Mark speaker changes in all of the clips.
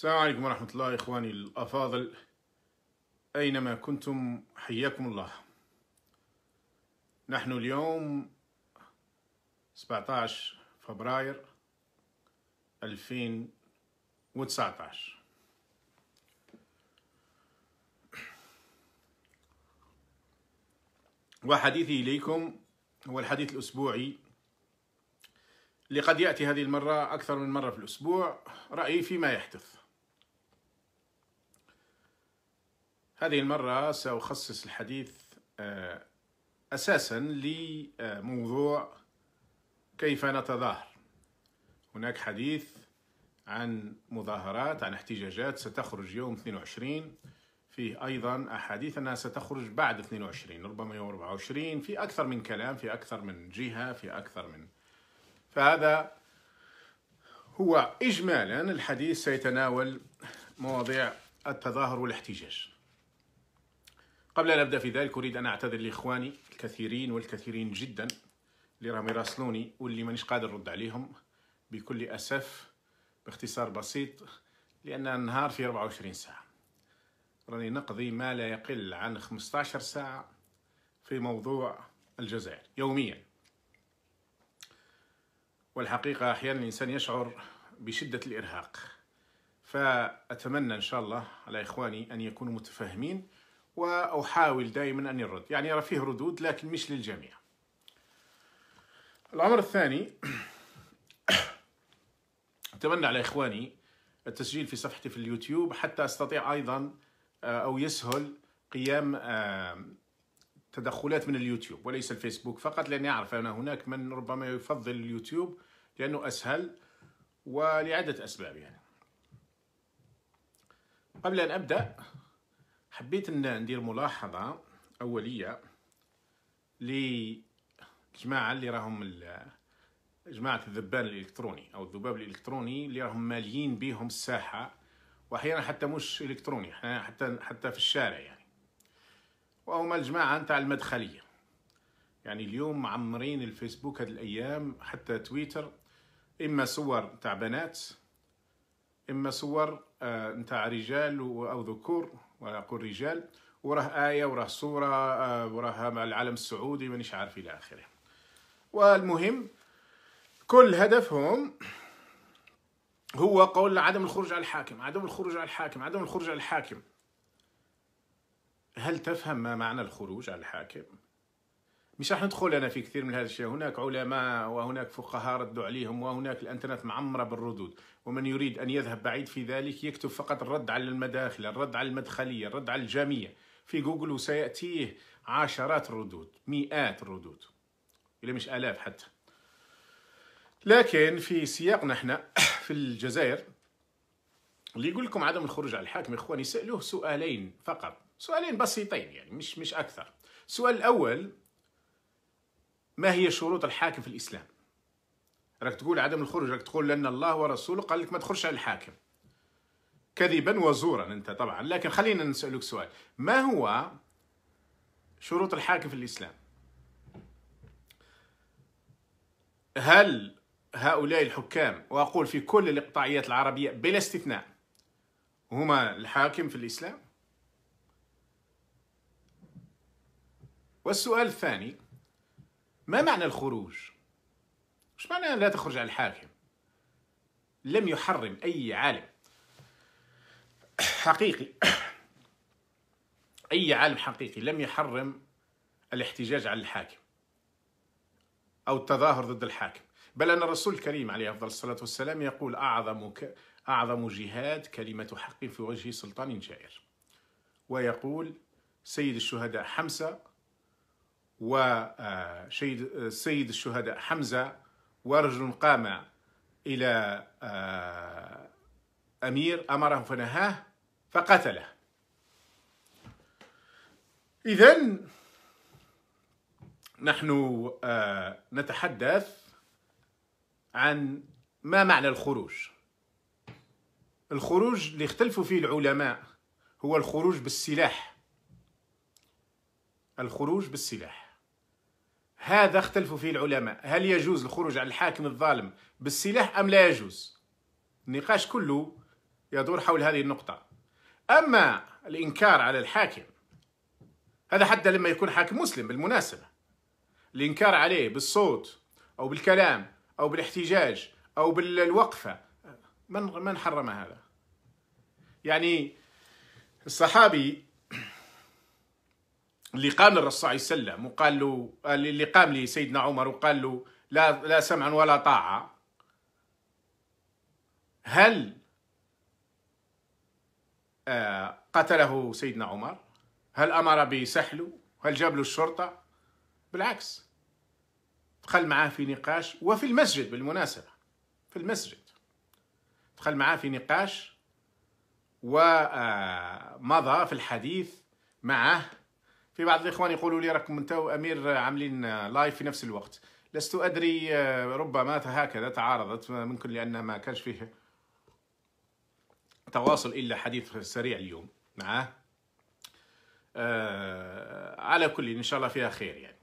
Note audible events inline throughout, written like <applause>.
Speaker 1: السلام عليكم ورحمة الله إخواني الأفاضل أينما كنتم حياكم الله نحن اليوم 17 فبراير 2019 وحديثي إليكم هو الحديث الأسبوعي اللي قد يأتي هذه المرة أكثر من مرة في الأسبوع رأيي فيما يحدث هذه المرة سأخصص الحديث آه، أساسا لموضوع كيف نتظاهر هناك حديث عن مظاهرات عن احتجاجات ستخرج يوم 22 فيه أيضا أحاديث أنها ستخرج بعد 22 ربما يوم 24 في أكثر من كلام في أكثر من جهة في أكثر من فهذا هو إجمالا الحديث سيتناول مواضيع التظاهر والاحتجاج قبل أن أبدأ في ذلك أريد أن أعتذر لإخواني الكثيرين والكثيرين جدا اللي راهم يراسلوني واللي مانيش قادر نرد عليهم بكل أسف باختصار بسيط لأن النهار فيه 24 ساعة راني نقضي ما لا يقل عن 15 ساعة في موضوع الجزائر يوميا والحقيقة أحيانا الإنسان يشعر بشدة الإرهاق فأتمنى إن شاء الله على إخواني أن يكونوا متفهمين وأحاول دائما أن يرد يعني أرى فيه ردود لكن مش للجميع الأمر الثاني <coughs> أتمنى على إخواني التسجيل في صفحتي في اليوتيوب حتى أستطيع أيضا آه، أو يسهل قيام آه، تدخلات من اليوتيوب وليس الفيسبوك فقط لأني أعرف أن هناك من ربما يفضل اليوتيوب لأنه أسهل ولعدة أسباب يعني قبل أن أبدأ حبيت ان ندير ملاحظه اوليه لجماعة اللي راهم جماعه الذبان الالكتروني او الذباب الالكتروني اللي راهم ماليين بيهم الساحه واحيانا حتى مش الكتروني حتى حتى في الشارع يعني وهما الجماعه نتاع المدخليه يعني اليوم معمرين الفيسبوك هاد الايام حتى تويتر اما صور تاع بنات إما صور آه، نتاع رجال أو ذكور وأنا أقول رجال وراه آية وراه صورة آه، وراها مع العلم السعودي مانيش عارف إلى آخره والمهم كل هدفهم هو قول عدم الخروج على الحاكم عدم الخروج على الحاكم عدم الخروج على الحاكم هل تفهم ما معنى الخروج على الحاكم مش راح ندخل انا في كثير من هذا الشيء هناك علماء وهناك فقهاء ردوا عليهم وهناك الانترنت معمره بالردود ومن يريد ان يذهب بعيد في ذلك يكتب فقط الرد على المداخل الرد على المدخليه الرد على الجاميه في جوجل وسياتيه عشرات الردود مئات الردود الى مش الاف حتى لكن في سياقنا احنا <coughs> في الجزائر اللي يقول لكم عدم الخروج على الحاكم اخواني سالوه سؤالين فقط سؤالين بسيطين يعني مش مش اكثر السؤال الاول ما هي شروط الحاكم في الإسلام راك تقول عدم الخروج راك تقول لأن الله ورسوله قال لك ما تخرجش على الحاكم كذبا وزورا أنت طبعا لكن خلينا نسألك سؤال ما هو شروط الحاكم في الإسلام هل هؤلاء الحكام وأقول في كل الإقطاعيات العربية بلا استثناء هما الحاكم في الإسلام والسؤال الثاني ما معنى الخروج؟ مش معنى لا تخرج على الحاكم؟ لم يحرم أي عالم حقيقي أي عالم حقيقي لم يحرم الاحتجاج على الحاكم أو التظاهر ضد الحاكم بل أن الرسول الكريم عليه أفضل الصلاة والسلام يقول أعظم ك... أعظم جهاد كلمة حق في وجه سلطان جائر ويقول سيد الشهداء حمسة وشهيد آه، آه، السيد الشهداء حمزة ورجل قام إلى آه، أمير أمره فنهاه فقتله إذا نحن نتحدث عن ما معنى الخروج الخروج اللي اختلفوا فيه العلماء هو الخروج بالسلاح الخروج بالسلاح هذا اختلفوا فيه العلماء هل يجوز الخروج على الحاكم الظالم بالسلاح أم لا يجوز النقاش كله يدور حول هذه النقطة أما الإنكار على الحاكم هذا حتى لما يكون حاكم مسلم بالمناسبة الإنكار عليه بالصوت أو بالكلام أو بالاحتجاج أو بالوقفة من من حرم هذا يعني الصحابي اللي قام للرسول صلى الله عليه وسلم وقال له اللي قام لسيدنا عمر وقال له لا لا سمعا ولا طاعه هل آه، قتله سيدنا عمر؟ هل امر بسحله؟ هل جاب له الشرطه؟ بالعكس دخل معاه في نقاش وفي المسجد بالمناسبه في المسجد دخل معاه في نقاش ومضى آه، في الحديث معه في بعض الاخوان يقولوا لي راكم انت وامير عاملين لايف في نفس الوقت لست ادري آه، ربما هكذا تعارضت آه، ممكن لان ما كانش فيه تواصل الا حديث سريع اليوم معاه نعم. آه على كل ان شاء الله فيها خير يعني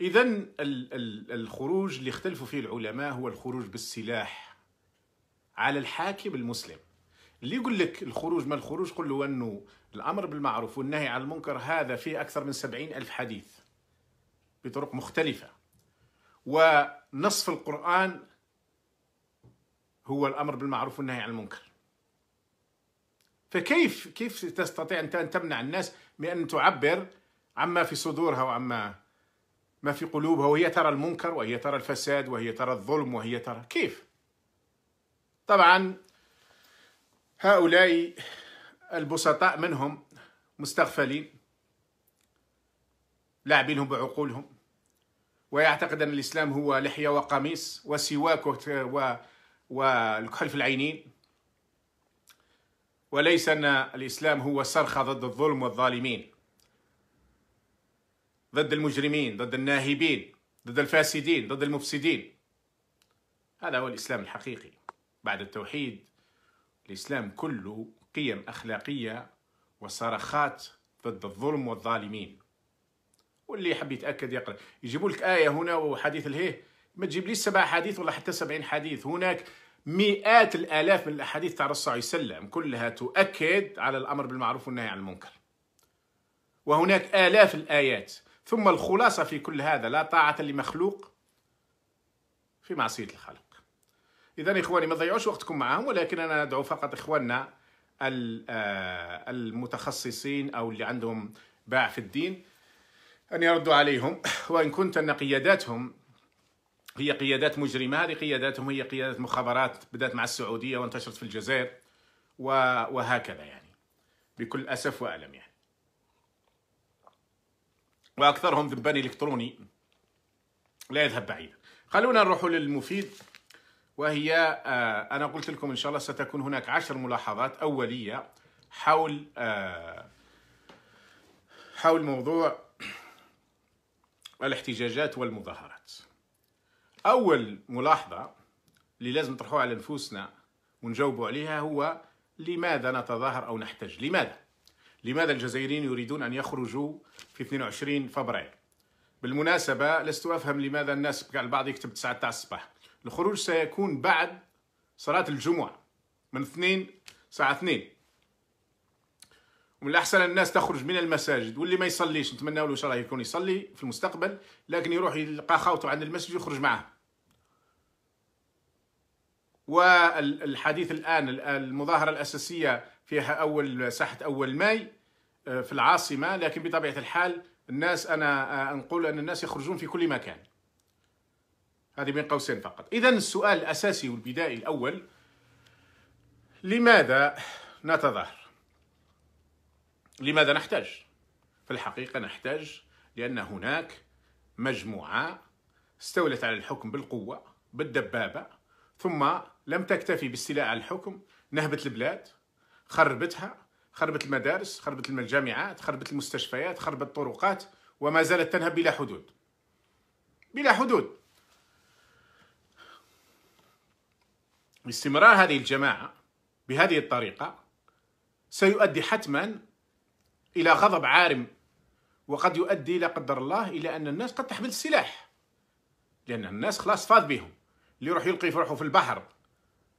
Speaker 1: اذا الخروج اللي اختلفوا فيه العلماء هو الخروج بالسلاح على الحاكم المسلم اللي يقول لك الخروج ما الخروج قل له أنه الأمر بالمعروف والنهي عن المنكر هذا فيه أكثر من سبعين ألف حديث بطرق مختلفة ونصف القرآن هو الأمر بالمعروف والنهي عن المنكر فكيف كيف تستطيع انت أن تمنع الناس من أن تعبر عما في صدورها وعما ما في قلوبها وهي ترى المنكر وهي ترى الفساد وهي ترى الظلم وهي ترى كيف طبعا هؤلاء البسطاء منهم مستغفلين لاعبينهم بعقولهم ويعتقد أن الإسلام هو لحية وقميص وسواك والكحل في العينين وليس أن الإسلام هو صرخة ضد الظلم والظالمين ضد المجرمين ضد الناهبين ضد الفاسدين ضد المفسدين هذا هو الإسلام الحقيقي بعد التوحيد الإسلام كله قيم أخلاقية وصرخات ضد الظلم والظالمين واللي يحب يتأكد يقرأ يجيبوا لك آية هنا وحديث الهيه ما تجيب لي سبع حديث ولا حتى سبعين حديث هناك مئات الآلاف من الأحاديث تاع الرسول صلى الله عليه وسلم كلها تؤكد على الأمر بالمعروف والنهي عن المنكر وهناك آلاف الآيات ثم الخلاصة في كل هذا لا طاعة لمخلوق في معصية الخالق اذا اخواني ما تضيعوش وقتكم معهم ولكن انا ادعو فقط اخواننا آه، المتخصصين او اللي عندهم باع في الدين ان يردوا عليهم <coughs> وان كنت ان قياداتهم هي قيادات مجرمه هذه قياداتهم هي قيادات مخابرات بدات مع السعوديه وانتشرت في الجزائر وهكذا يعني بكل اسف والم يعني واكثرهم ذبان الكتروني لا يذهب بعيدا خلونا نروح للمفيد وهي آه، أنا قلت لكم إن شاء الله ستكون هناك عشر ملاحظات أولية حول آه، حول موضوع الاحتجاجات والمظاهرات أول ملاحظة اللي لازم نطرحوها على نفوسنا ونجاوبوا عليها هو لماذا نتظاهر أو نحتج لماذا؟ لماذا الجزائريين يريدون أن يخرجوا في 22 فبراير بالمناسبة لست أفهم لماذا الناس البعض يكتب 9 تاع الصباح الخروج سيكون بعد صلاة الجمعة من اثنين ساعة اثنين ومن الأحسن الناس تخرج من المساجد واللي ما يصليش نتمنى له إن شاء الله يكون يصلي في المستقبل لكن يروح يلقى خاوته عند المسجد يخرج معه والحديث الآن المظاهرة الأساسية فيها أول ساحة أول ماي آه، في العاصمة لكن بطبيعة الحال الناس أنا آه، أنقول أن الناس يخرجون في كل مكان هذه بين قوسين فقط إذا السؤال الأساسي والبدائي الأول لماذا نتظاهر لماذا نحتاج في الحقيقة نحتاج لأن هناك مجموعة استولت على الحكم بالقوة بالدبابة ثم لم تكتفي بالاستيلاء على الحكم نهبت البلاد خربتها خربت المدارس خربت الجامعات خربت المستشفيات خربت الطرقات وما زالت تنهب بلا حدود بلا حدود واستمرار هذه الجماعة بهذه الطريقة سيؤدي حتما إلى غضب عارم وقد يؤدي لا قدر الله إلى أن الناس قد تحمل السلاح لأن الناس خلاص فاض بهم اللي يروح يلقي في روحه في البحر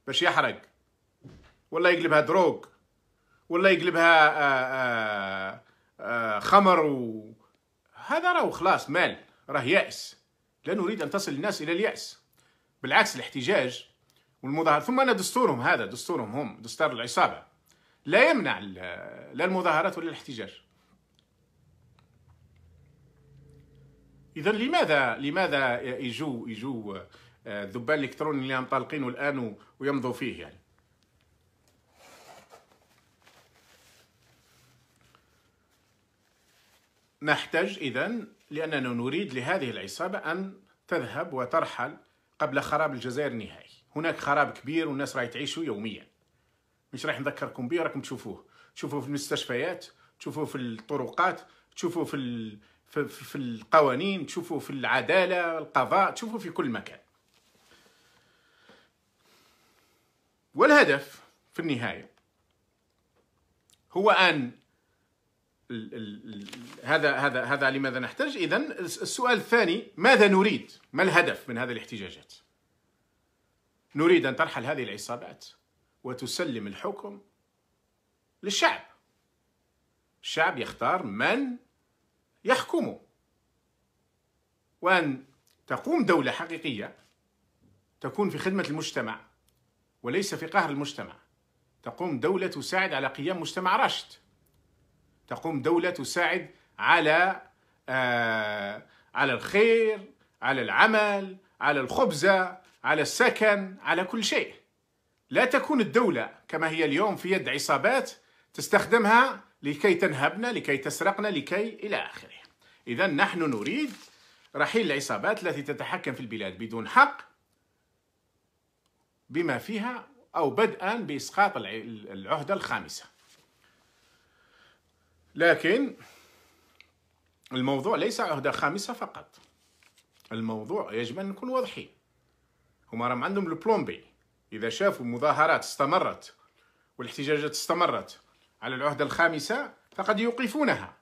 Speaker 1: باش يحرق ولا يقلبها دروغ ولا يقلبها آآ آه، آآ آه، آآ آه، خمر و... هذا راهو خلاص مال راه يائس لا نريد أن تصل الناس إلى اليأس بالعكس الاحتجاج والمظاهرات ثم ان دستورهم هذا دستورهم هم دستور العصابه لا يمنع لا المظاهرات ولا الاحتجاج اذا لماذا لماذا يجو يجو آه، الذبان الالكتروني اللي مطلقينه الان ويمضوا فيه يعني نحتاج اذا لاننا نريد لهذه العصابه ان تذهب وترحل قبل خراب الجزائر نهائي هناك خراب كبير والناس راهي تعيشوا يوميا مش راح نذكركم به راكم تشوفوه تشوفوه في المستشفيات تشوفوه في الطرقات تشوفوه في ال... في, في القوانين تشوفوه في العداله القضاء تشوفوه في كل مكان والهدف في النهايه هو ان ال ال ال هذا هذا هذا لماذا نحتاج اذا السؤال الثاني ماذا نريد ما الهدف من هذه الاحتجاجات نريد أن ترحل هذه العصابات وتسلم الحكم للشعب الشعب يختار من يحكمه وأن تقوم دولة حقيقية تكون في خدمة المجتمع وليس في قهر المجتمع تقوم دولة تساعد على قيام مجتمع راشد تقوم دولة تساعد على آه على الخير على العمل على الخبزة على السكن على كل شيء لا تكون الدولة كما هي اليوم في يد عصابات تستخدمها لكي تنهبنا لكي تسرقنا لكي إلى آخره إذا نحن نريد رحيل العصابات التي تتحكم في البلاد بدون حق بما فيها أو بدءا بإسقاط العهدة الخامسة لكن الموضوع ليس عهدة خامسة فقط الموضوع يجب أن نكون واضحين هما راهم عندهم البلومبي إذا شافوا مظاهرات استمرت والاحتجاجات استمرت على العهدة الخامسة فقد يوقفونها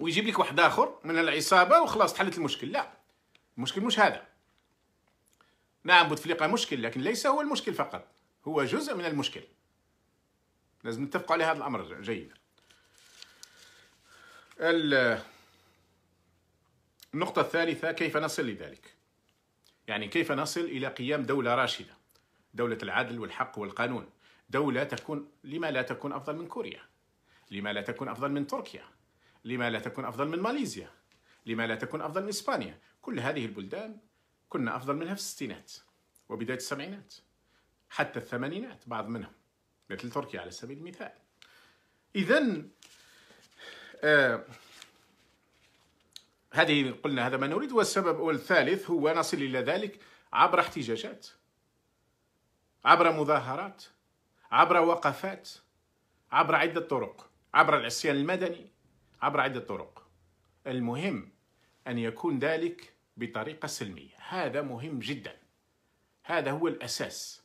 Speaker 1: ويجيب لك واحد آخر من العصابة وخلاص تحلت المشكل لا المشكل مش هذا نعم بوتفليقة مشكل لكن ليس هو المشكل فقط هو جزء من المشكل لازم نتفقوا على هذا الأمر جيدا النقطة الثالثة كيف نصل لذلك؟ يعني كيف نصل إلى قيام دولة راشدة؟ دولة العدل والحق والقانون، دولة تكون لما لا تكون أفضل من كوريا؟ لما لا تكون أفضل من تركيا؟ لما لا تكون أفضل من ماليزيا؟ لما لا تكون أفضل من إسبانيا؟ كل هذه البلدان كنا أفضل منها في الستينات وبداية السبعينات حتى الثمانينات بعض منهم مثل تركيا على سبيل المثال. إذا آه هذه قلنا هذا ما نريد والسبب والثالث هو نصل إلى ذلك عبر احتجاجات عبر مظاهرات عبر وقفات عبر عدة طرق عبر العصيان المدني عبر عدة طرق المهم أن يكون ذلك بطريقة سلمية هذا مهم جدا هذا هو الأساس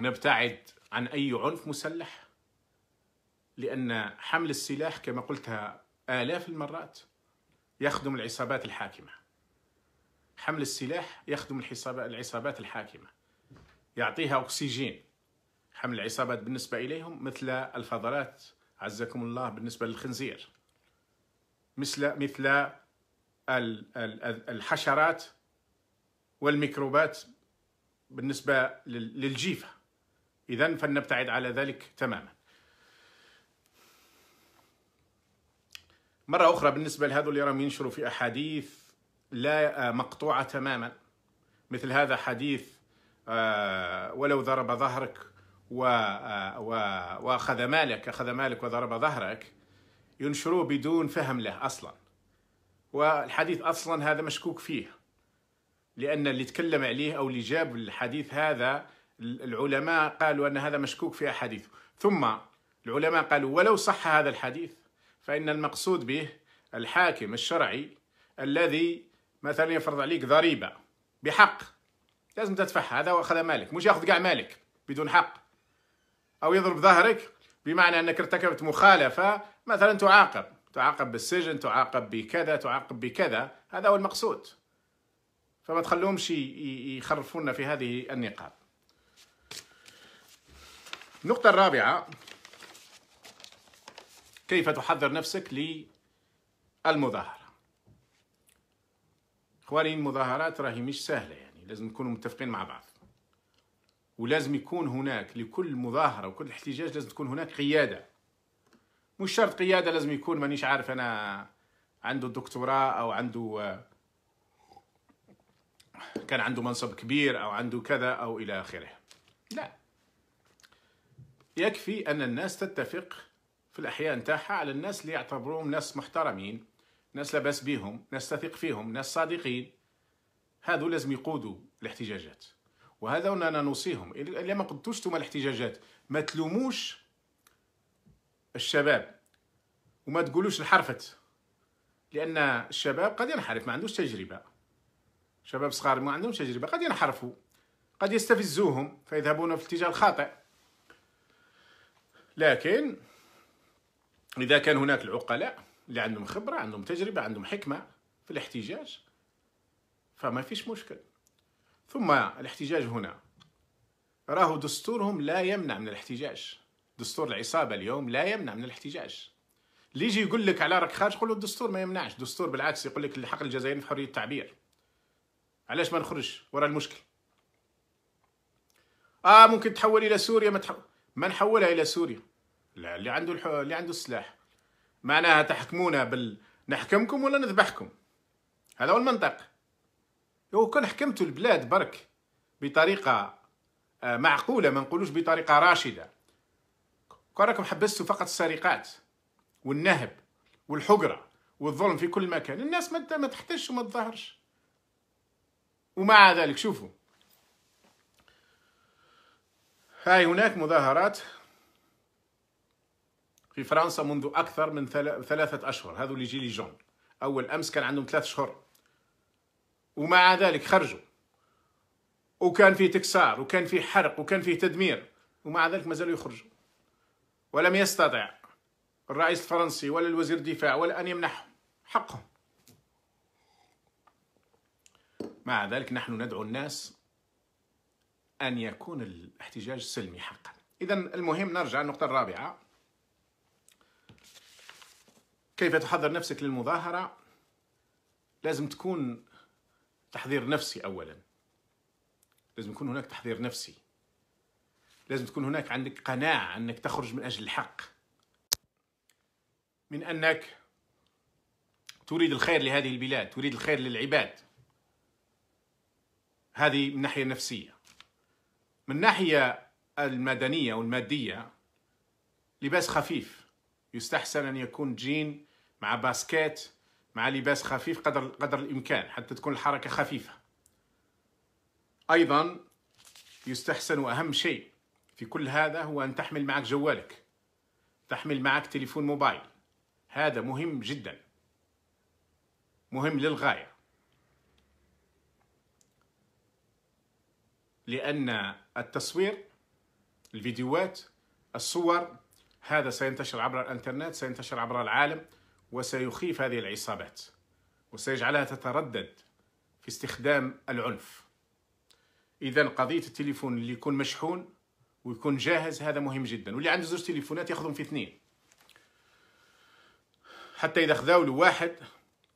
Speaker 1: نبتعد عن أي عنف مسلح لأن حمل السلاح كما قلتها آلاف المرات يخدم العصابات الحاكمة حمل السلاح يخدم العصابات الحاكمة يعطيها أكسجين حمل العصابات بالنسبة إليهم مثل الفضلات عزكم الله بالنسبة للخنزير مثل مثل الحشرات والميكروبات بالنسبة للجيفة إذا فلنبتعد على ذلك تماماً مرة أخرى بالنسبة لهذول يرام ينشروا في أحاديث لا آه، مقطوعة تماما مثل هذا حديث آه، ولو ضرب ظهرك آه، وأخذ مالك أخذ مالك وضرب ظهرك ينشروه بدون فهم له أصلا والحديث أصلا هذا مشكوك فيه لأن اللي تكلم عليه أو اللي جاب الحديث هذا العلماء قالوا أن هذا مشكوك في أحاديثه ثم العلماء قالوا ولو صح هذا الحديث فإن المقصود به الحاكم الشرعي الذي مثلا يفرض عليك ضريبة بحق لازم تدفعها هذا واخذ مالك مش ياخذ كاع مالك بدون حق أو يضرب ظهرك بمعنى أنك ارتكبت مخالفة مثلا تعاقب تعاقب بالسجن تعاقب بكذا تعاقب بكذا هذا هو المقصود فما تخلوهمش يخرفونا في هذه النقاط النقطة الرابعة كيف تحضر نفسك للمظاهرة إخواني المظاهرات راهي مش سهلة يعني لازم نكونوا متفقين مع بعض ولازم يكون هناك لكل مظاهرة وكل احتجاج لازم تكون هناك قيادة مش شرط قيادة لازم يكون مانيش عارف أنا عنده دكتوراه أو عنده كان عنده منصب كبير أو عنده كذا أو إلى آخره لا يكفي أن الناس تتفق في الأحياء نتاعها على الناس اللي يعتبروهم ناس محترمين ناس لاباس بيهم ناس تثق فيهم ناس صادقين هذو لازم يقودوا الاحتجاجات وهذا انا نوصيهم الا ما قدتوش نتوما الاحتجاجات ما تلوموش الشباب وما تقولوش انحرفت لان الشباب قد ينحرف ما عندوش تجربه شباب صغار ما عندهمش تجربه قد ينحرفوا قد يستفزوهم فيذهبون في الاتجاه الخاطئ لكن إذا كان هناك العقلاء اللي عندهم خبرة عندهم تجربة عندهم حكمة في الاحتجاج فما فيش مشكل ثم الاحتجاج هنا راهو دستورهم لا يمنع من الاحتجاج دستور العصابة اليوم لا يمنع من الاحتجاج اللي يجي يقول لك على راك خارج قولوا الدستور ما يمنعش الدستور بالعكس يقول لك الحق الجزائري في حرية التعبير علاش ما نخرجش ورا المشكل اه ممكن تحول الى سوريا ما تحول ما نحولها الى سوريا اللي عنده الحو... اللي عنده السلاح معناها تحكمونا بال نحكمكم ولا نذبحكم هذا هو المنطق لو كان حكمتوا البلاد برك بطريقة آه، معقولة ما نقولوش بطريقة راشدة كون راكم حبستوا فقط السرقات والنهب والحقرة والظلم في كل مكان الناس ما تحتش وما تظهرش ومع ذلك شوفوا هاي هناك مظاهرات في فرنسا منذ أكثر من ثلاثة أشهر هذو اللي جيلي جون أول أمس كان عندهم ثلاث شهور ومع ذلك خرجوا وكان في تكسار وكان في حرق وكان في تدمير ومع ذلك ما زالوا يخرجوا ولم يستطع الرئيس الفرنسي ولا الوزير الدفاع ولا أن يمنحهم حقهم مع ذلك نحن ندعو الناس أن يكون الاحتجاج سلمي حقا إذا المهم نرجع النقطة الرابعة كيف تحضر نفسك للمظاهرة لازم تكون تحضير نفسي أولا لازم يكون هناك تحضير نفسي لازم تكون هناك عندك قناعة أنك تخرج من أجل الحق من أنك تريد الخير لهذه البلاد تريد الخير للعباد هذه من ناحية نفسية من ناحية المدنية والمادية لباس خفيف يستحسن أن يكون جين مع باسكيت مع لباس خفيف قدر قدر الإمكان حتى تكون الحركة خفيفة أيضا يستحسن وأهم شيء في كل هذا هو أن تحمل معك جوالك تحمل معك تليفون موبايل هذا مهم جدا مهم للغاية لأن التصوير الفيديوهات الصور هذا سينتشر عبر الانترنت سينتشر عبر العالم وسيخيف هذه العصابات وسيجعلها تتردد في استخدام العنف اذا قضيه التليفون اللي يكون مشحون ويكون جاهز هذا مهم جدا واللي عنده زوج تليفونات ياخذهم في اثنين حتى اذا خذاو له واحد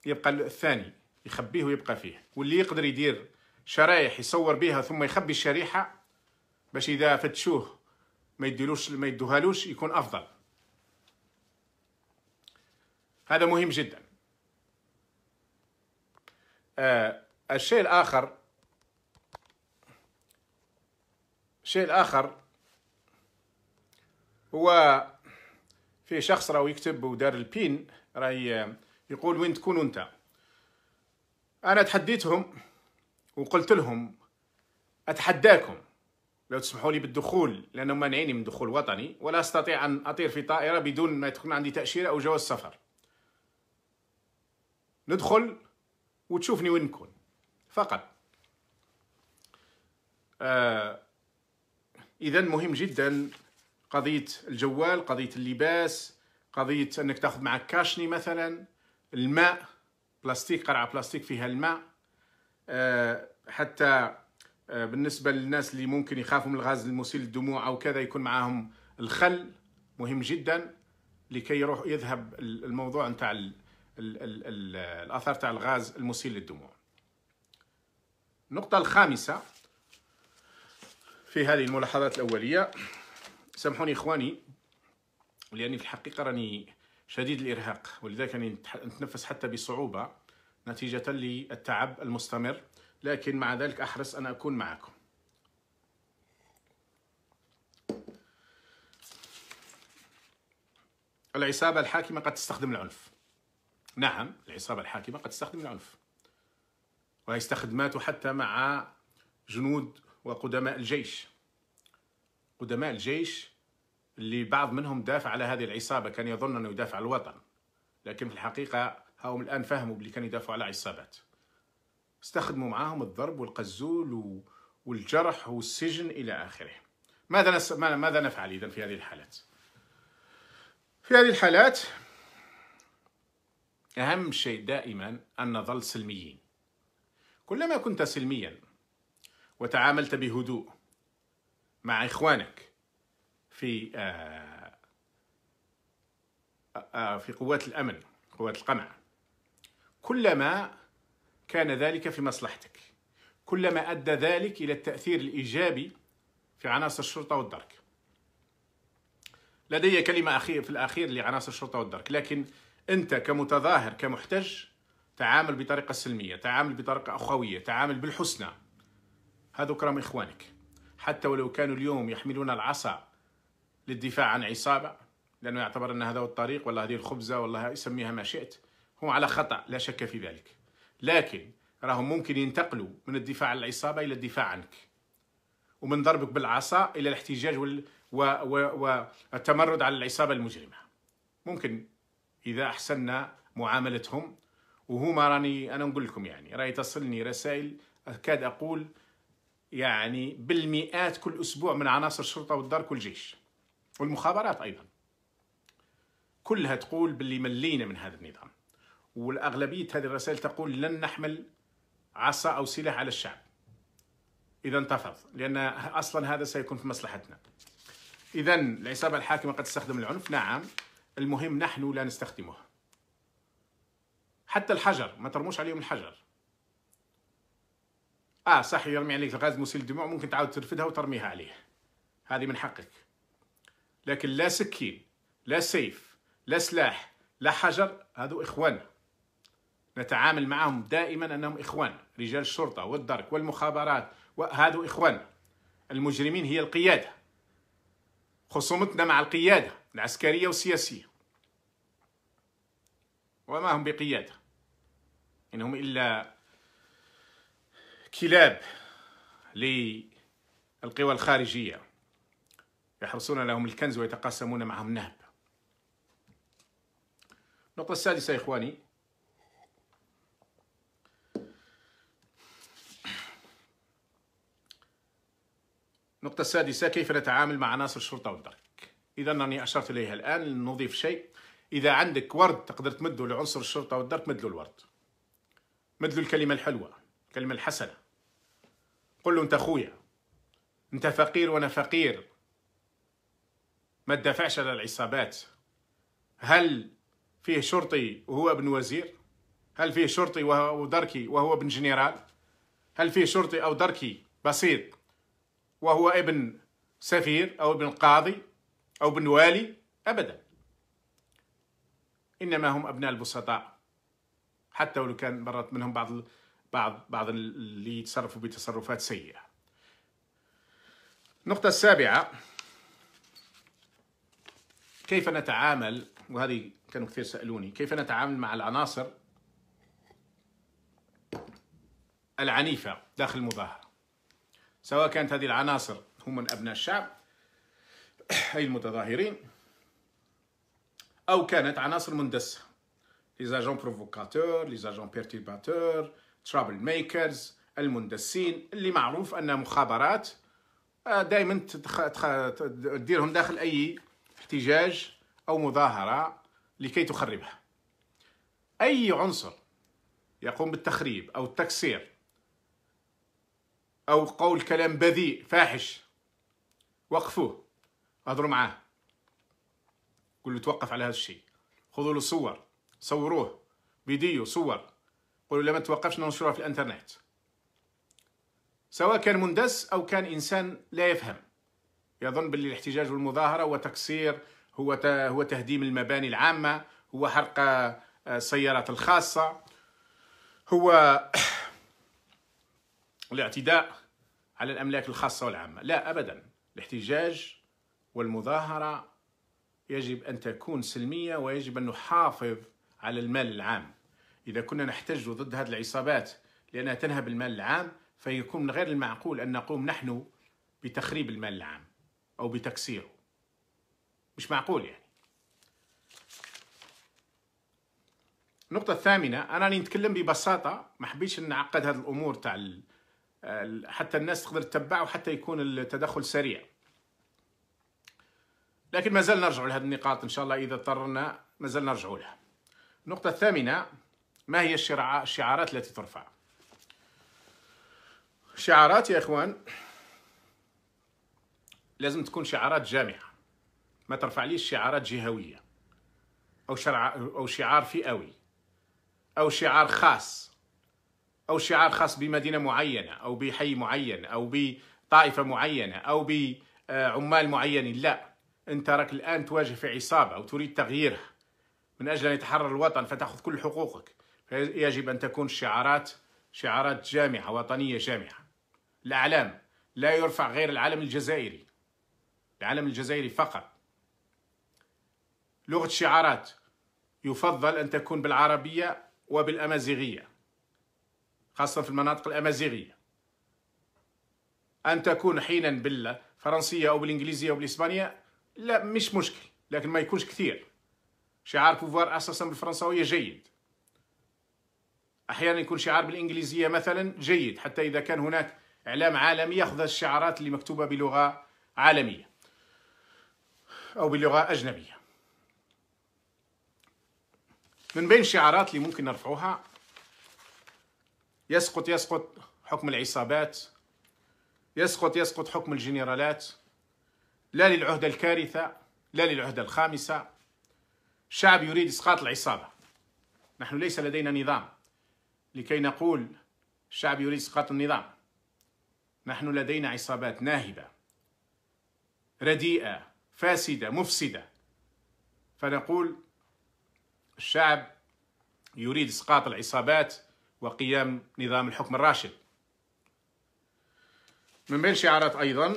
Speaker 1: يبقى الثاني يخبيه ويبقى فيه واللي يقدر يدير شرايح يصور بها ثم يخبي الشريحه باش اذا فتشوه ما يديلوش ما يدوهالوش يكون افضل هذا مهم جدا آه الشيء الاخر الشيء الاخر هو في شخص راه يكتب ودار البين راه يقول وين تكون انت انا تحديتهم وقلت لهم اتحداكم لو تسمحوا لي بالدخول لانهم مانعيني من دخول وطني ولا استطيع ان اطير في طائره بدون ما تكون عندي تاشيره او جواز سفر ندخل وتشوفني وين نكون فقط آه اذا مهم جدا قضيه الجوال قضيه اللباس قضيه انك تاخذ معك كاشني مثلا الماء بلاستيك قرعه بلاستيك فيها الماء آه حتى آه، بالنسبه للناس اللي ممكن يخافوا من الغاز المسيل للدموع او كذا يكون معاهم الخل مهم جدا لكي يروح يذهب الموضوع نتاع الاثار تاع الغاز المسيل للدموع النقطه الخامسه في هذه الملاحظات الاوليه سامحوني اخواني لاني في الحقيقه راني شديد الارهاق ولذلك راني نتنفس حتى بصعوبه نتيجه للتعب المستمر لكن مع ذلك أحرص أن أكون معكم العصابة الحاكمة قد تستخدم العنف نعم العصابة الحاكمة قد تستخدم العنف وهي استخدماته حتى مع جنود وقدماء الجيش قدماء الجيش اللي بعض منهم دافع على هذه العصابة كان يظن أنه يدافع على الوطن لكن في الحقيقة هم الآن فهموا باللي كانوا يدافعوا على عصابات استخدموا معاهم الضرب والقزول والجرح والسجن إلى آخره ماذا نس... ماذا نفعل إذا في هذه الحالات؟ في هذه الحالات أهم شيء دائما أن نظل سلميين كلما كنت سلميا وتعاملت بهدوء مع إخوانك في آه، آه، في قوات الأمن قوات القمع كلما كان ذلك في مصلحتك كلما أدى ذلك إلى التأثير الإيجابي في عناصر الشرطة والدرك لدي كلمة أخير في الأخير لعناصر الشرطة والدرك لكن أنت كمتظاهر كمحتج تعامل بطريقة سلمية تعامل بطريقة أخوية تعامل بالحسنى هذا كرم إخوانك حتى ولو كانوا اليوم يحملون العصا للدفاع عن عصابة لأنه يعتبر أن هذا هو الطريق ولا هذه الخبزة والله يسميها ما شئت هم على خطأ لا شك في ذلك لكن راهم ممكن ينتقلوا من الدفاع عن العصابه الى الدفاع عنك ومن ضربك بالعصا الى الاحتجاج والتمرد على العصابه المجرمه ممكن اذا احسننا معاملتهم وهما راني انا نقول لكم يعني راهي تصلني رسائل اكاد اقول يعني بالمئات كل اسبوع من عناصر الشرطه والدرك والجيش والمخابرات ايضا كلها تقول باللي ملينا من هذا النظام والأغلبية هذه الرسائل تقول لن نحمل عصا أو سلاح على الشعب إذا انتفض لأن أصلا هذا سيكون في مصلحتنا إذا العصابة الحاكمة قد تستخدم العنف نعم المهم نحن لا نستخدمه حتى الحجر ما ترموش عليهم الحجر اه صح يرمي عليك الغاز مسيل الدموع ممكن تعاود ترفدها وترميها عليه هذه من حقك لكن لا سكين لا سيف لا سلاح لا حجر هذو اخواننا نتعامل معهم دائما أنهم إخوان رجال الشرطة والدرك والمخابرات وهذا إخوان المجرمين هي القيادة خصومتنا مع القيادة العسكرية والسياسية وما هم بقيادة إنهم إلا كلاب للقوى الخارجية يحرسون لهم الكنز ويتقاسمون معهم نهب النقطة السادسة يا إخواني النقطة السادسة كيف نتعامل مع عناصر الشرطة والدرك إذا أنني أشرت إليها الآن نضيف شيء إذا عندك ورد تقدر تمده لعنصر الشرطة والدرك مد له الورد مد له الكلمة الحلوة الكلمة الحسنة قل له أنت أخويا أنت فقير وأنا فقير ما تدافعش على العصابات هل فيه شرطي وهو ابن وزير هل فيه شرطي وهو دركي وهو ابن جنرال هل فيه شرطي أو دركي بسيط وهو ابن سفير أو ابن قاضي أو ابن والي أبدا إنما هم أبناء البسطاء حتى ولو كان مرات منهم بعض بعض بعض اللي يتصرفوا بتصرفات سيئة النقطة السابعة كيف نتعامل وهذه كانوا كثير سألوني كيف نتعامل مع العناصر العنيفة داخل المظاهرة سواء كانت هذه العناصر هم من أبناء الشعب أي المتظاهرين أو كانت عناصر مندسة les agents provocateurs, les agents perturbateurs, troublemakers, المندسين اللي معروف أن مخابرات آه، دائما تديرهم داخل أي احتجاج أو مظاهرة لكي تخربها أي عنصر يقوم بالتخريب أو التكسير أو قول كلام بذيء فاحش وقفوه اهضروا معاه قول له توقف على هذا الشيء خذوا له صور صوروه فيديو صور قولوا لما توقفش ننشرها في الانترنت سواء كان مندس أو كان إنسان لا يفهم يظن باللي الاحتجاج والمظاهرة هو تكسير هو هو تهديم المباني العامة هو حرق آه، السيارات الخاصة هو الاعتداء على الاملاك الخاصه والعامه لا ابدا الاحتجاج والمظاهره يجب ان تكون سلميه ويجب ان نحافظ على المال العام اذا كنا نحتج ضد هذه العصابات لانها تنهب المال العام فيكون من غير المعقول ان نقوم نحن بتخريب المال العام او بتكسيره مش معقول يعني النقطة الثامنة أنا راني نتكلم ببساطة ما حبيتش نعقد هذه الأمور تاع حتى الناس تقدر تتبعه وحتى يكون التدخل سريع لكن ما زال نرجع لهذه النقاط إن شاء الله إذا اضطرنا ما زال نرجع لها النقطة الثامنة ما هي الشعارات التي ترفع شعارات يا إخوان لازم تكون شعارات جامعة ما ترفع ليش شعارات جهوية أو, شرع أو شعار فئوي أو شعار خاص أو شعار خاص بمدينة معينة أو بحي معين أو بطائفة معينة أو بعمال معينين لا أنت راك الآن تواجه في عصابة وتريد تغييرها من أجل أن يتحرر الوطن فتأخذ كل حقوقك فيجب أن تكون الشعارات شعارات جامعة وطنية جامعة الأعلام لا يرفع غير العلم الجزائري العلم الجزائري فقط لغة الشعارات يفضل أن تكون بالعربية وبالأمازيغية خاصة في المناطق الأمازيغية أن تكون حينا بالفرنسية فرنسية أو بالإنجليزية أو بالإسبانية لا مش مشكل لكن ما يكونش كثير شعار بوفوار أساسا بالفرنسوية جيد أحيانا يكون شعار بالإنجليزية مثلا جيد حتى إذا كان هناك إعلام عالمي يأخذ الشعارات اللي مكتوبة بلغة عالمية أو بلغة أجنبية من بين الشعارات اللي ممكن نرفعوها يسقط يسقط حكم العصابات يسقط يسقط حكم الجنرالات لا للعهدة الكارثة لا للعهدة الخامسة شعب يريد إسقاط العصابة نحن ليس لدينا نظام لكي نقول الشعب يريد إسقاط النظام نحن لدينا عصابات ناهبة رديئة فاسدة مفسدة فنقول الشعب يريد إسقاط العصابات وقيام نظام الحكم الراشد من بين شعارات أيضا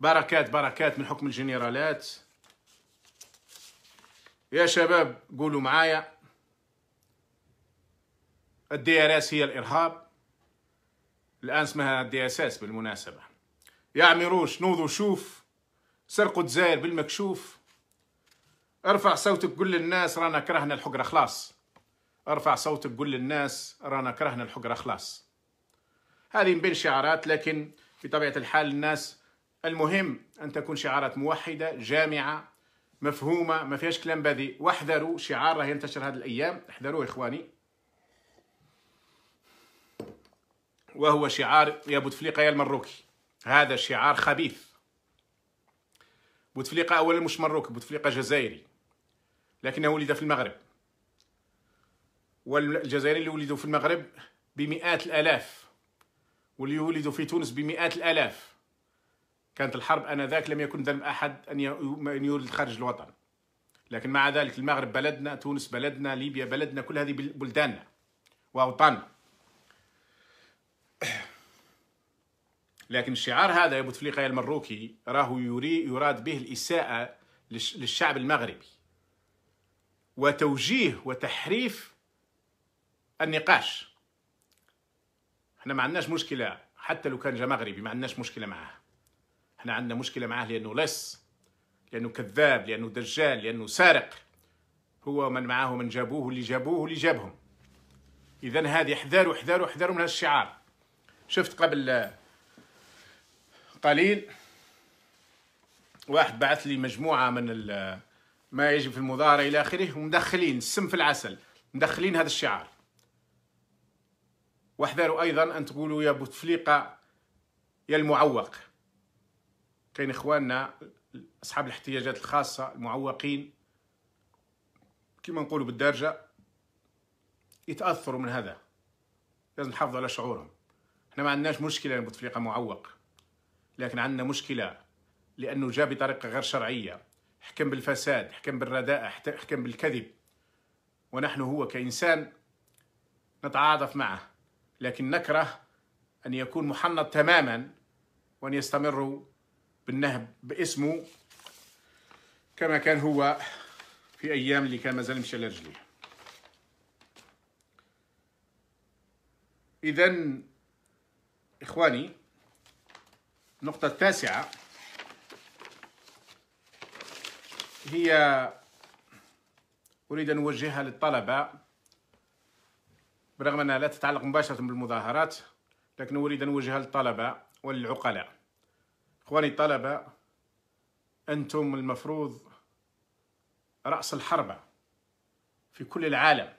Speaker 1: بركات بركات من حكم الجنرالات يا شباب قولوا معايا الدي ار اس هي الارهاب الان اسمها الدي اس اس بالمناسبه يا عميروش نوض وشوف سرقوا دزاير بالمكشوف ارفع صوتك قل للناس رانا كرهنا الحقره خلاص ارفع صوتك قول للناس رانا كرهنا الحقرة خلاص هذه من بين شعارات لكن بطبيعة الحال الناس المهم أن تكون شعارات موحدة جامعة مفهومة ما فيهاش كلام بذيء واحذروا شعار راه ينتشر هذه الأيام احذروه إخواني وهو شعار يا بوتفليقة يا المروكي هذا شعار خبيث بوتفليقة أولا مش مروكي بوتفليقة جزائري لكنه ولد في المغرب والجزائريين اللي ولدوا في المغرب بمئات الآلاف واللي ولدوا في تونس بمئات الآلاف كانت الحرب آنذاك لم يكن ذنب أحد أن يولد خارج الوطن لكن مع ذلك المغرب بلدنا تونس بلدنا ليبيا بلدنا كل هذه بلداننا وأوطاننا لكن الشعار هذا يا بوتفليقه المروكي راه يري يراد به الإساءة للشعب المغربي وتوجيه وتحريف النقاش احنا ما عندناش مشكله حتى لو كان جا مغربي ما عندناش مشكله معاه احنا عندنا مشكله معاه لانه لص لانه كذاب لانه دجال لانه سارق هو من معاه من جابوه اللي جابوه اللي جابهم اذا هذه احذروا احذروا احذروا من هالشعار شفت قبل قليل واحد بعث لي مجموعه من ما يجب في المظاهره الى اخره ومدخلين السم في العسل مدخلين هذا الشعار واحذروا ايضا ان تقولوا يا بوتفليقه يا المعوق كاين اخواننا اصحاب الاحتياجات الخاصه المعوقين كما نقولوا بالدارجه يتاثروا من هذا لازم نحافظوا على شعورهم احنا ما عندناش مشكله بوتفليقه معوق لكن عندنا مشكله لانه جاء بطريقه غير شرعيه حكم بالفساد حكم بالرداء حكم بالكذب ونحن هو كانسان نتعاطف معه لكن نكره أن يكون محنط تماما وأن يستمروا بالنهب باسمه كما كان هو في أيام اللي كان مازال مشى لرجليه إذا إخواني النقطة التاسعة هي أريد أن أوجهها للطلبة برغم أنها لا تتعلق مباشرة بالمظاهرات لكن أريد أن أوجهها للطلبة وللعقلاء إخواني الطلبة أنتم المفروض رأس الحربة في كل العالم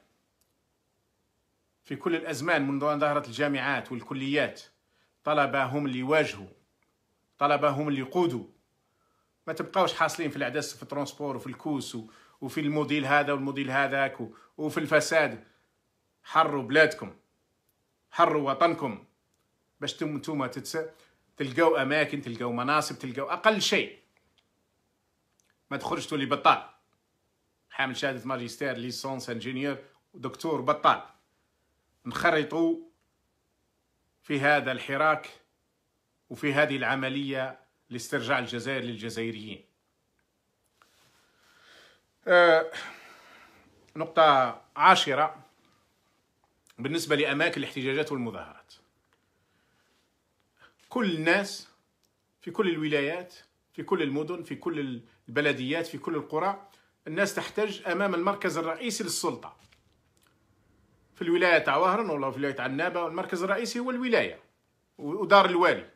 Speaker 1: في كل الأزمان منذ أن ظهرت الجامعات والكليات طلبة هم اللي يواجهوا طلبة هم اللي يقودوا ما تبقاوش حاصلين في العدس في الترونسبور وفي الكوس وفي الموديل هذا والموديل هذاك وفي الفساد حروا بلادكم حروا وطنكم باش تم تتس... تلقاو اماكن تلقاو مناصب تلقاو اقل شيء ما تخرجتوا لي بطال حامل شهاده ماجستير ليسونس انجينير دكتور بطال نخرطوا في هذا الحراك وفي هذه العمليه لاسترجاع الجزائر للجزائريين أه نقطه عاشره بالنسبة لأماكن الاحتجاجات والمظاهرات كل الناس في كل الولايات في كل المدن في كل البلديات في كل القرى الناس تحتج أمام المركز الرئيسي للسلطة في الولاية تاع وهرن ولا في الولاية تاع النابة المركز الرئيسي هو الولاية ودار الوالي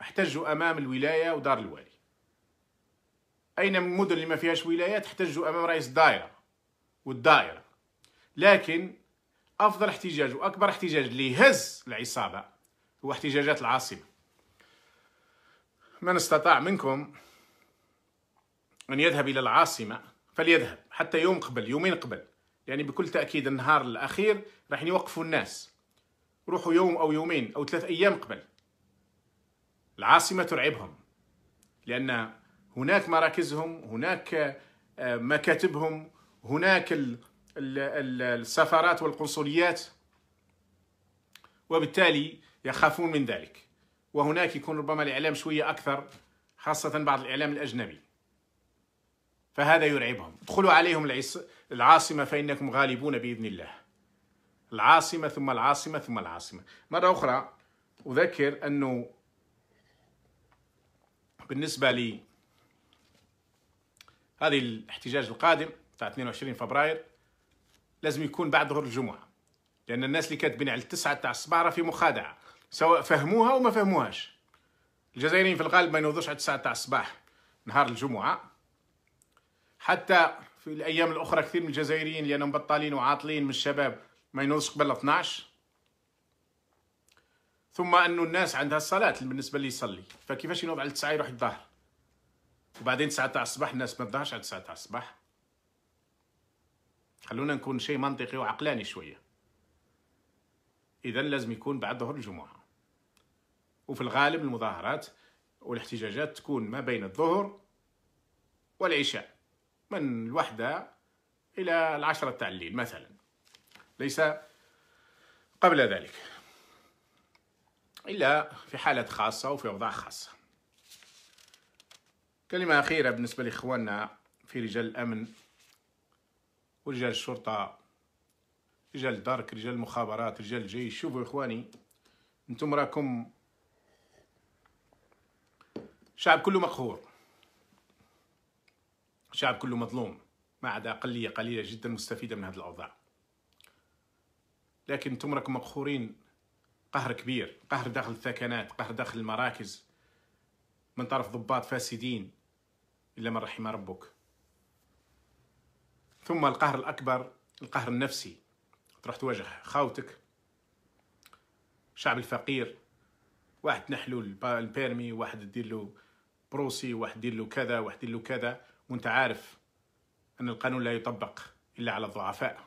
Speaker 1: احتجوا أمام الولاية ودار الوالي أين المدن اللي ما فيهاش ولايات احتجوا أمام رئيس الدائرة والدائرة لكن افضل احتجاج واكبر احتجاج اللي يهز العصابه هو احتجاجات العاصمه من استطاع منكم ان يذهب الى العاصمه فليذهب حتى يوم قبل يومين قبل يعني بكل تاكيد النهار الاخير راح يوقفوا الناس روحوا يوم او يومين او ثلاث ايام قبل العاصمه ترعبهم لان هناك مراكزهم هناك آه، مكاتبهم هناك السفارات والقنصليات وبالتالي يخافون من ذلك وهناك يكون ربما الإعلام شوية أكثر خاصة بعض الإعلام الأجنبي فهذا يرعبهم ادخلوا عليهم العاصمة فإنكم غالبون بإذن الله العاصمة ثم العاصمة ثم العاصمة مرة أخرى أذكر أنه بالنسبة لي هذه الاحتجاج القادم تاع 22 فبراير لازم يكون بعد ظهر الجمعه لان الناس اللي كاتبين على التسعه تاع الصباح راه في مخادعه سواء فهموها وما فهموهاش الجزائريين في الغالب ما ينوضوش على التسعه تاع الصباح نهار الجمعه حتى في الايام الاخرى كثير من الجزائريين لانهم بطالين وعاطلين من الشباب ما ينوضش قبل 12 ثم انه الناس عندها الصلاه بالنسبه اللي يصلي فكيفاش ينوض على التسعه يروح الظهر وبعدين 9 تاع الصباح الناس ما تظهرش على 9 تاع الصباح خلونا نكون شيء منطقي وعقلاني شوية إذا لازم يكون بعد ظهر الجمعة وفي الغالب المظاهرات والاحتجاجات تكون ما بين الظهر والعشاء من الوحدة إلى العشرة تاع الليل مثلا ليس قبل ذلك إلا في حالة خاصة وفي أوضاع خاصة كلمة أخيرة بالنسبة لإخواننا في رجال الأمن ورجال الشرطه رجال الدرك رجال المخابرات رجال الجيش شوفوا اخواني انتم راكم شعب كله مقهور شعب كله مظلوم ما عدا اقليه قليله جدا مستفيده من هذه الاوضاع لكن انتم راكم مقهورين قهر كبير قهر داخل الثكنات قهر داخل المراكز من طرف ضباط فاسدين إلا من رحم ربك ثم القهر الأكبر القهر النفسي تروح تواجه خاوتك شعب الفقير واحد تنحلو البيرمي واحد دير له بروسي واحد دير له كذا واحد دير له كذا وانت عارف ان القانون لا يطبق الا على الضعفاء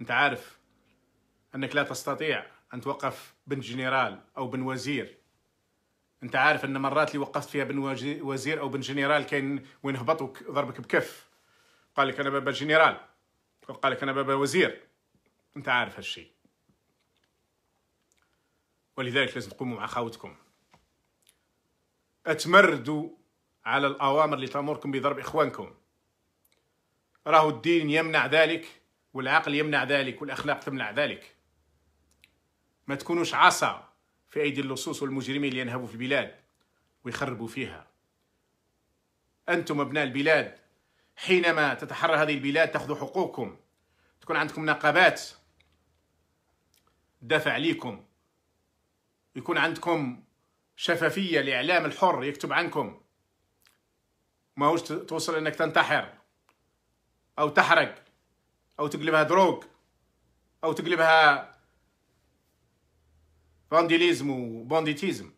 Speaker 1: انت عارف انك لا تستطيع ان توقف بن جنرال او بن وزير انت عارف ان مرات اللي وقفت فيها بن وزير او بن جنرال كاين وين هبط ضربك بكف قال لك انا بابا جنرال قال لك انا بابا وزير انت عارف هالشيء ولذلك لازم تقوموا مع خاوتكم اتمردوا على الاوامر اللي تامركم بضرب اخوانكم راهو الدين يمنع ذلك والعقل يمنع ذلك والاخلاق تمنع ذلك ما تكونوش عصا في ايدي اللصوص والمجرمين اللي ينهبوا في البلاد ويخربوا فيها انتم ابناء البلاد حينما تتحرر هذه البلاد تاخذوا حقوقكم تكون عندكم نقابات تدافع عليكم يكون عندكم شفافيه الاعلام الحر يكتب عنكم ما هوش توصل انك تنتحر او تحرق او تقلبها دروغ او تقلبها فانديليزم وبانديتيزم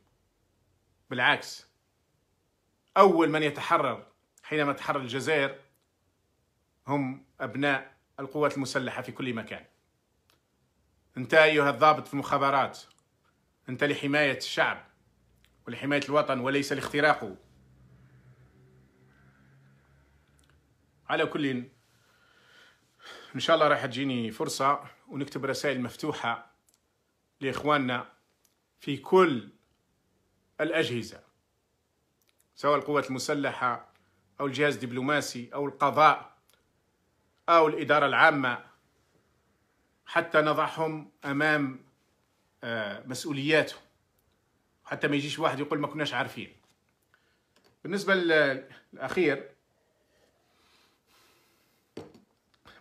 Speaker 1: بالعكس اول من يتحرر حينما تحرر الجزائر هم أبناء القوات المسلحة في كل مكان أنت أيها الضابط في المخابرات أنت لحماية الشعب ولحماية الوطن وليس لاختراقه على كل إن شاء الله راح تجيني فرصة ونكتب رسائل مفتوحة لإخواننا في كل الأجهزة سواء القوات المسلحة أو الجهاز الدبلوماسي أو القضاء أو الإدارة العامة حتى نضعهم أمام آه، مسؤولياتهم حتى ما يجيش واحد يقول ما كناش عارفين بالنسبة للأخير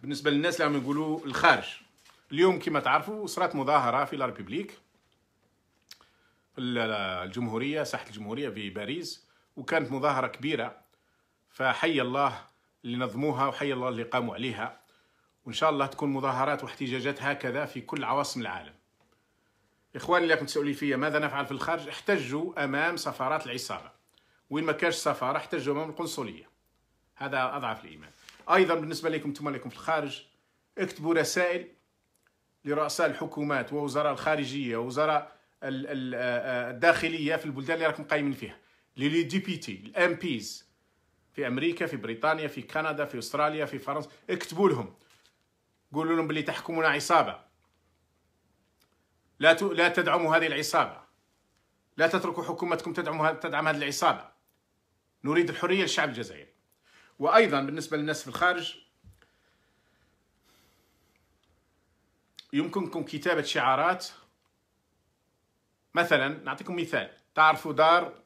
Speaker 1: بالنسبة للناس اللي عم يقولوا الخارج اليوم كما تعرفوا صارت مظاهرة في لا في الجمهورية ساحة الجمهورية في باريس وكانت مظاهرة كبيرة فحي الله اللي نظموها وحي الله اللي قاموا عليها وان شاء الله تكون مظاهرات واحتجاجات هكذا في كل عواصم العالم اخواني اللي راكم تسالوني فيا ماذا نفعل في الخارج احتجوا امام سفارات العصابه وين ما كانش سفاره احتجوا امام القنصليه هذا اضعف الايمان ايضا بالنسبه لكم انتم لكم في الخارج اكتبوا رسائل لرؤساء الحكومات ووزراء الخارجيه ووزراء آه، آه، الداخليه في البلدان اللي راكم قايمين فيها للي ديبيتي الام بيز في امريكا في بريطانيا في كندا في استراليا في فرنسا اكتبوا لهم قولوا لهم بلي تحكمنا عصابه لا ت... لا تدعموا هذه العصابه لا تتركوا حكومتكم تدعم تدعم هذه العصابه نريد الحريه للشعب الجزائري وايضا بالنسبه للناس في الخارج يمكنكم كتابه شعارات مثلا نعطيكم مثال تعرفوا دار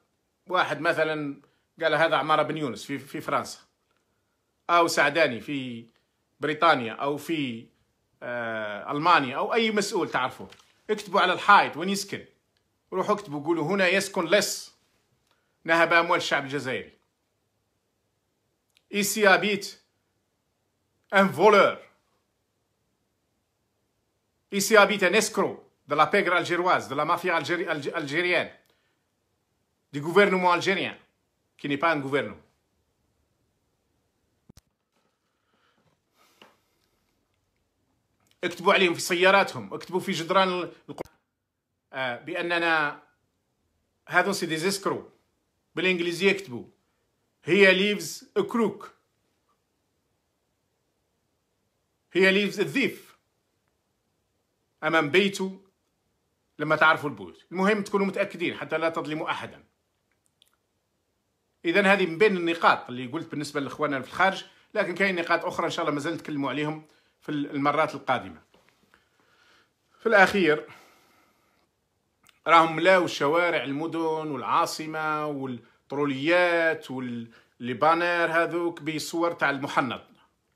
Speaker 1: واحد مثلا قال هذا عمارة بن يونس في في فرنسا أو سعداني في بريطانيا أو في آه، ألمانيا أو أي مسؤول تعرفوه اكتبوا على الحائط وين يسكن روحوا اكتبوا قولوا هنا يسكن لص نهب أموال الشعب الجزائري ici habite un voleur. Ici habite un escroc de la pègre algéroise, de la mafia algéri algérienne, du gouvernement algérien. qui n'est pas un gouvernement. اكتبوا عليهم في سياراتهم اكتبوا في جدران القرآن آه، بأننا هذا سي دي زيسكرو بالإنجليزية اكتبوا هي ليفز كروك هي ليفز الذيف أمام بيته لما تعرفوا البيوت المهم تكونوا متأكدين حتى لا تظلموا أحدا اذا هذه من بين النقاط اللي قلت بالنسبه لاخواننا في الخارج لكن كاين نقاط اخرى ان شاء الله مازال نتكلموا عليهم في المرات القادمه في الاخير راهم ملاو الشوارع المدن والعاصمه والطروليات واللي بانير هذوك بصور تاع المحنط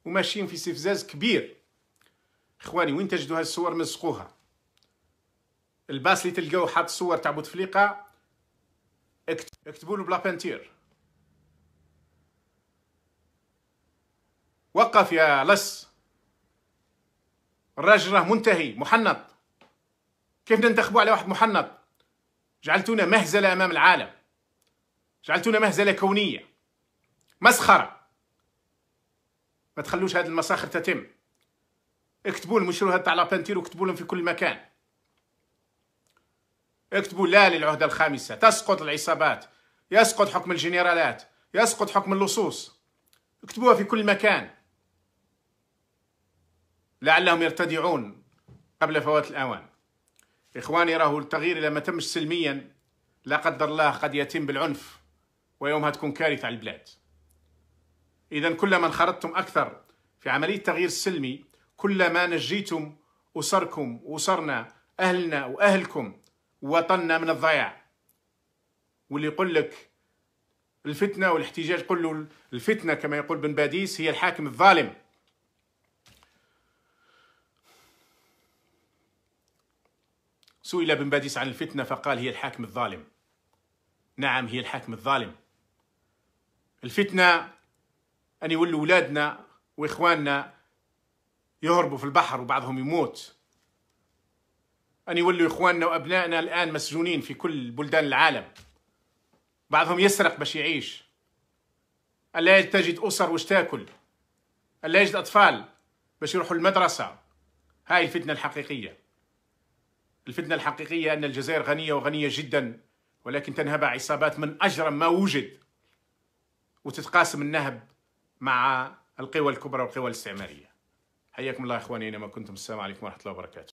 Speaker 1: وماشيين في استفزاز كبير اخواني وين تجدوا هذه الصور مزقوها الباس اللي تلقاو حاط صور تاع بوتفليقه اكتبوا له بلا بانتير وقف يا لص الراجل راه منتهي محنط كيف ننتخبوا على واحد محنط جعلتونا مهزله امام العالم جعلتونا مهزله كونيه مسخره ما تخلوش هذه المساخر تتم اكتبوا المشروع تاع لابانتير وكتبوا لهم في كل مكان اكتبوا لا للعهده الخامسه تسقط العصابات يسقط حكم الجنرالات يسقط حكم اللصوص اكتبوها في كل مكان لعلهم يرتدعون قبل فوات الأوان إخواني راهو التغيير إذا ما تمش سلميا لا قدر الله قد يتم بالعنف ويومها تكون كارثة على البلاد إذا كلما انخرطتم أكثر في عملية التغيير السلمي كلما نجيتم أسركم وأسرنا أهلنا وأهلكم وطننا من الضياع واللي يقول لك الفتنة والاحتجاج قل له الفتنة كما يقول بن باديس هي الحاكم الظالم سئل بن باديس عن الفتنة فقال هي الحاكم الظالم نعم هي الحاكم الظالم الفتنة أن يولوا أولادنا وإخواننا يهربوا في البحر وبعضهم يموت أن يولوا إخواننا وأبنائنا الآن مسجونين في كل بلدان العالم بعضهم يسرق باش يعيش ألا تجد أسر واش تاكل ألا يجد أطفال باش يروحوا المدرسة هاي الفتنة الحقيقية الفتنة الحقيقية أن الجزائر غنية وغنية جدا ولكن تنهب عصابات من أجرم ما وجد وتتقاسم النهب مع القوى الكبرى والقوى الاستعمارية حياكم الله إخواني أينما كنتم السلام عليكم ورحمة الله وبركاته